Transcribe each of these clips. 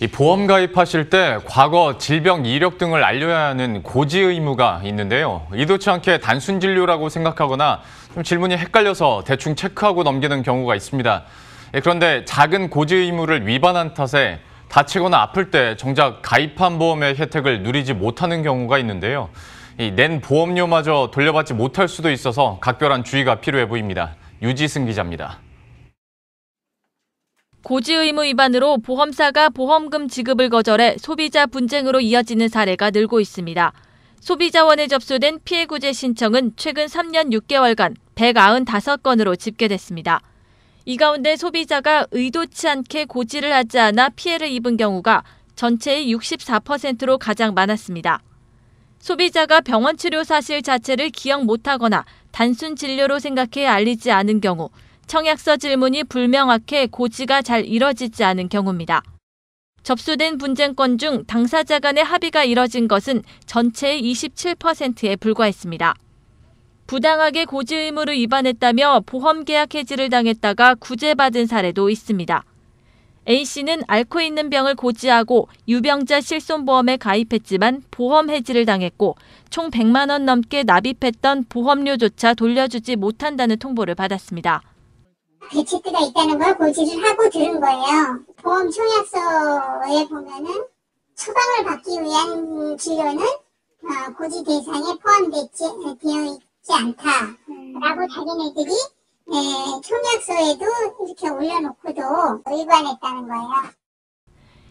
이 보험 가입하실 때 과거 질병 이력 등을 알려야 하는 고지 의무가 있는데요. 이도치 않게 단순 진료라고 생각하거나 좀 질문이 헷갈려서 대충 체크하고 넘기는 경우가 있습니다. 예, 그런데 작은 고지 의무를 위반한 탓에 다치거나 아플 때 정작 가입한 보험의 혜택을 누리지 못하는 경우가 있는데요. 이 낸 보험료마저 돌려받지 못할 수도 있어서 각별한 주의가 필요해 보입니다. 유지승 기자입니다. 고지 의무 위반으로 보험사가 보험금 지급을 거절해 소비자 분쟁으로 이어지는 사례가 늘고 있습니다. 소비자원에 접수된 피해 구제 신청은 최근 3년 6개월간 195건으로 집계됐습니다. 이 가운데 소비자가 의도치 않게 고지를 하지 않아 피해를 입은 경우가 전체의 64%로 가장 많았습니다. 소비자가 병원 치료 사실 자체를 기억 못하거나 단순 진료로 생각해 알리지 않은 경우 청약서 질문이 불명확해 고지가 잘 이뤄지지 않은 경우입니다. 접수된 분쟁권 중 당사자 간의 합의가 이뤄진 것은 전체의 27%에 불과했습니다. 부당하게 고지 의무를 위반했다며 보험 계약 해지를 당했다가 구제받은 사례도 있습니다. A씨는 앓고 있는 병을 고지하고 유병자 실손보험에 가입했지만 보험 해지를 당했고 총 100만 원 넘게 납입했던 보험료조차 돌려주지 못한다는 통보를 받았습니다. 배치트가 있다는 걸 고지를 하고 들은 거예요. 보험 청약서에 보면은 처방을 받기 위한 진료는 어, 고지 대상에 포함되어 있지 않다라고 자기네들이 네, 청약서에도 이렇게 올려놓고도 위반했다는 거예요.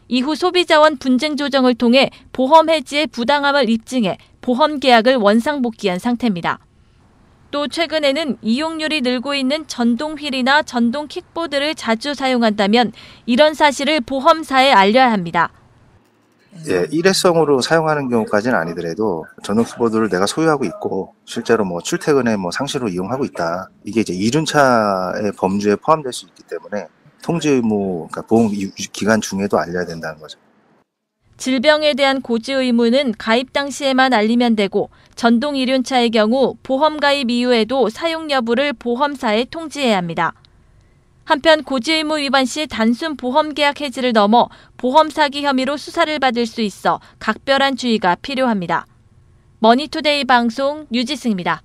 이후 소비자원 분쟁 조정을 통해 보험 해지의 부당함을 입증해 보험 계약을 원상 복귀한 상태입니다. 또 최근에는 이용률이 늘고 있는 전동 휠이나 전동 킥보드를 자주 사용한다면 이런 사실을 보험사에 알려야 합니다. 예, 일회성으로 사용하는 경우까지는 아니더라도 전동 킥보드를 내가 소유하고 있고 실제로 뭐 출퇴근에 뭐 상시로 이용하고 있다. 이게 이제 이륜차의 범주에 포함될 수 있기 때문에 통지 의무, 그러니까 보험 기간 중에도 알려야 된다는 거죠. 질병에 대한 고지 의무는 가입 당시에만 알리면 되고 전동 이륜차의 경우 보험 가입 이후에도 사용 여부를 보험사에 통지해야 합니다. 한편 고지 의무 위반 시 단순 보험 계약 해지를 넘어 보험 사기 혐의로 수사를 받을 수 있어 각별한 주의가 필요합니다. 머니투데이 방송 유지승입니다.